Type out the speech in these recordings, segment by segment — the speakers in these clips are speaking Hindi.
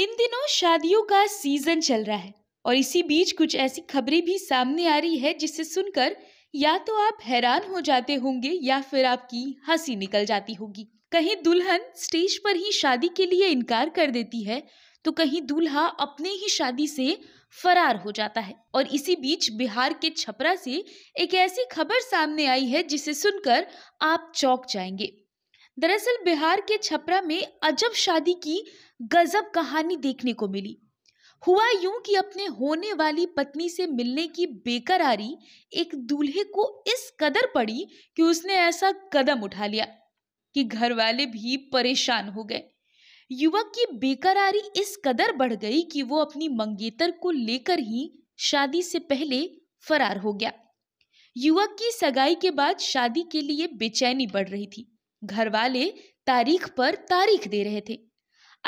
इन दिनों शादियों का सीजन चल रहा है और इसी बीच कुछ ऐसी खबरें भी सामने आ रही है जिसे सुनकर या तो आप हैरान हो जाते होंगे या फिर आपकी हंसी निकल जाती होगी कहीं दुल्हन स्टेज पर ही शादी के लिए इनकार कर देती है तो कहीं दूल्हा अपने ही शादी से फरार हो जाता है और इसी बीच बिहार के छपरा से एक ऐसी खबर सामने आई है जिसे सुनकर आप चौक जाएंगे दरअसल बिहार के छपरा में अजब शादी की गजब कहानी देखने को मिली हुआ यूं कि अपने होने वाली पत्नी से मिलने की बेकरारी एक दूल्हे को इस कदर पड़ी कि उसने ऐसा कदम उठा लिया कि घर वाले भी परेशान हो गए युवक की बेकरारी इस कदर बढ़ गई कि वो अपनी मंगेतर को लेकर ही शादी से पहले फरार हो गया युवक की सगाई के बाद शादी के लिए बेचैनी बढ़ रही थी घर वाले तारीख पर तारीख दे रहे थे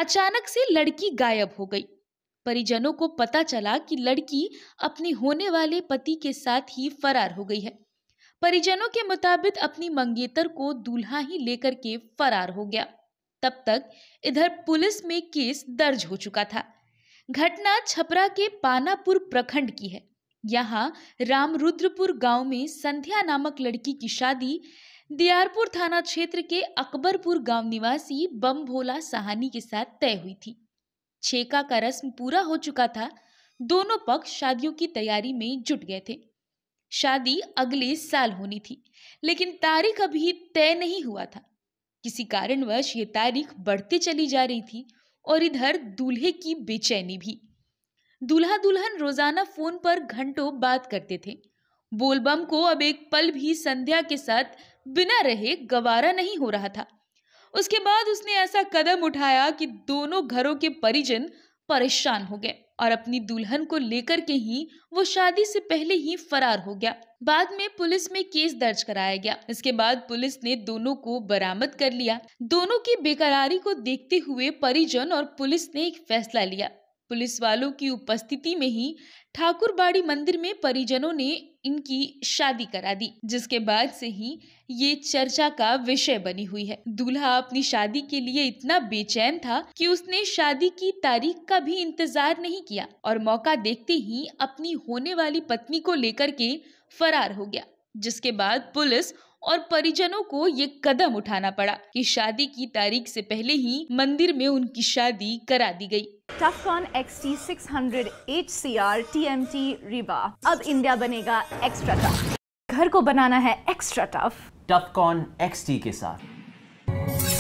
अचानक से लड़की गायब हो गई परिजनों को पता चला कि लड़की अपने होने वाले पति के साथ ही फरार हो गई है परिजनों के मुताबिक अपनी मंगेतर को दूल्हा ही लेकर के फरार हो गया तब तक इधर पुलिस में केस दर्ज हो चुका था घटना छपरा के पानापुर प्रखंड की है यहाँ रामरुद्रपुर गांव में संध्या नामक लड़की की शादी दियारपुर थाना क्षेत्र के अकबरपुर गांव निवासी बम भोला सहानी के साथ तय हुई थी छेका का रस्म पूरा हो चुका था दोनों पक्ष शादियों की तैयारी में जुट गए थे शादी अगले साल होनी थी लेकिन तारीख अभी तय नहीं हुआ था किसी कारणवश ये तारीख बढ़ती चली जा रही थी और इधर दूल्हे की बेचैनी भी दूल्हा दुल्हन रोजाना फोन पर घंटों बात करते थे बोलबम को अब एक पल भी संध्या के साथ बिना रहे गवारा नहीं हो रहा था उसके बाद उसने ऐसा कदम उठाया कि दोनों घरों के परिजन परेशान हो गए और अपनी दुल्हन को लेकर के ही वो शादी से पहले ही फरार हो गया बाद में पुलिस में केस दर्ज कराया गया इसके बाद पुलिस ने दोनों को बरामद कर लिया दोनों की बेकरारी को देखते हुए परिजन और पुलिस ने एक फैसला लिया पुलिस वालों की उपस्थिति में ही ठाकुर बाड़ी मंदिर में परिजनों ने इनकी शादी करा दी जिसके बाद से ही ये चर्चा का विषय बनी हुई है दूल्हा अपनी शादी के लिए इतना बेचैन था कि उसने शादी की तारीख का भी इंतजार नहीं किया और मौका देखते ही अपनी होने वाली पत्नी को लेकर के फरार हो गया जिसके बाद पुलिस और परिजनों को ये कदम उठाना पड़ा कि शादी की तारीख से पहले ही मंदिर में उनकी शादी करा दी गई Tufcon R T M T rebar अब इंडिया बनेगा एक्स्ट्रा टफ घर को बनाना है एक्स्ट्रा टफ टफकॉन टी के साथ